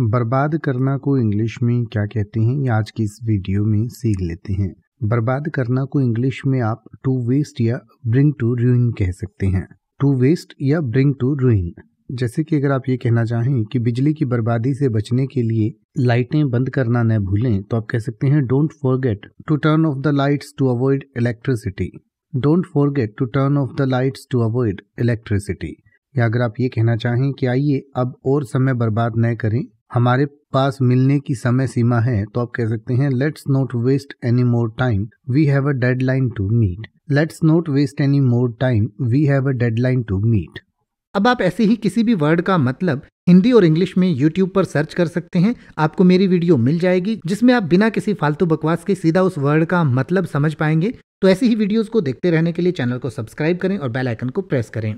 बर्बाद करना को इंग्लिश में क्या कहते हैं ये आज की इस वीडियो में सीख लेते हैं बर्बाद करना को इंग्लिश में आप टू वेस्ट या ब्रिंग टू रूइन कह सकते हैं टू वेस्ट या ब्रिंग टू रूइन जैसे कि अगर आप ये कहना चाहें कि बिजली की बर्बादी से बचने के लिए लाइटें बंद करना न भूलें तो आप कह सकते हैं don't forget to turn off the lights to avoid electricity don't forget to turn off the lights to avoid electricity या अगर आप ये कहना चाहें कि आइए अब और समय बर्बाद न करें हमारे पास मिलने की समय सीमा है तो आप कह सकते हैं let's not waste any more time we have a line to meet let's not waste any more time we have a line to meet अब आप ऐसे ही किसी भी वर्ड का मतलब हिंदी और इंग्लिश में यूट्यूब पर सर्च कर सकते हैं आपको मेरी वीडियो मिल जाएगी जिसमें आप बिना किसी फालतू बकवास के सीधा उस वर्ड का मतलब समझ पाएंगे तो ऐसी ही वीडियोस को देखते रहने के लिए चैनल को सब्सक्राइब करें और बेल आइकन को प्रेस करें